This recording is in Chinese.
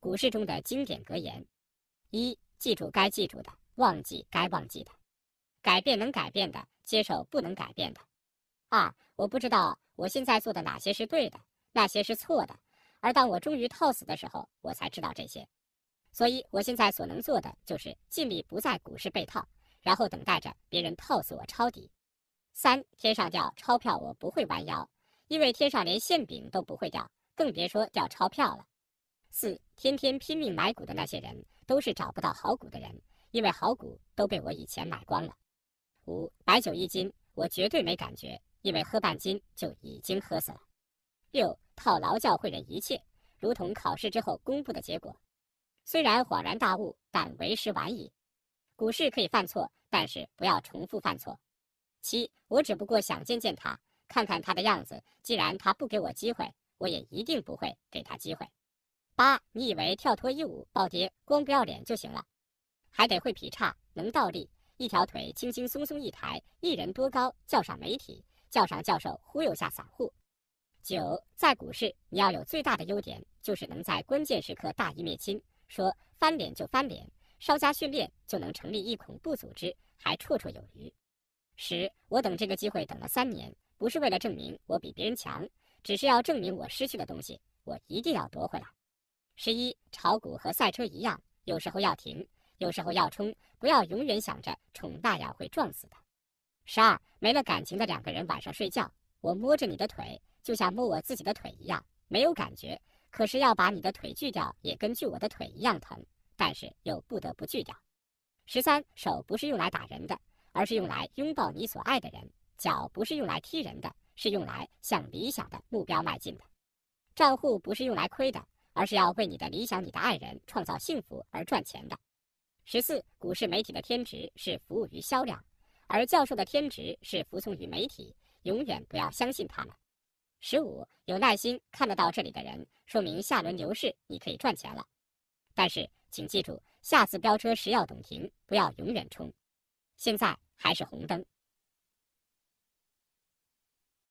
股市中的经典格言：一、记住该记住的，忘记该忘记的；改变能改变的，接受不能改变的。二、我不知道我现在做的哪些是对的，哪些是错的，而当我终于套死的时候，我才知道这些。所以我现在所能做的就是尽力不在股市被套，然后等待着别人套死我抄底。三、天上掉钞票我不会弯腰，因为天上连馅饼都不会掉，更别说掉钞票了。四天天拼命买股的那些人，都是找不到好股的人，因为好股都被我以前买光了。五白酒一斤，我绝对没感觉，因为喝半斤就已经喝死了。六套牢教会人一切，如同考试之后公布的结果，虽然恍然大悟，但为时晚矣。股市可以犯错，但是不要重复犯错。七我只不过想见见他，看看他的样子，既然他不给我机会，我也一定不会给他机会。八，你以为跳脱衣舞暴跌光不要脸就行了，还得会劈叉，能倒立，一条腿轻轻松松一抬，一人多高，叫上媒体，叫上教授忽悠下散户。九，在股市，你要有最大的优点，就是能在关键时刻大义灭亲，说翻脸就翻脸，稍加训练就能成立一恐怖组织，还绰绰有余。十，我等这个机会等了三年，不是为了证明我比别人强，只是要证明我失去的东西，我一定要夺回来。十一，炒股和赛车一样，有时候要停，有时候要冲，不要永远想着冲大呀会撞死的。十二，没了感情的两个人晚上睡觉，我摸着你的腿，就像摸我自己的腿一样，没有感觉。可是要把你的腿锯掉，也跟锯我的腿一样疼，但是又不得不锯掉。十三，手不是用来打人的，而是用来拥抱你所爱的人；脚不是用来踢人的，是用来向理想的目标迈进的；账户不是用来亏的。而是要为你的理想、你的爱人创造幸福而赚钱的。十四，股市媒体的天职是服务于销量，而教授的天职是服从于媒体，永远不要相信他们。十五，有耐心看得到这里的人，说明下轮牛市你可以赚钱了。但是，请记住，下次飙车时要懂停，不要永远冲。现在还是红灯。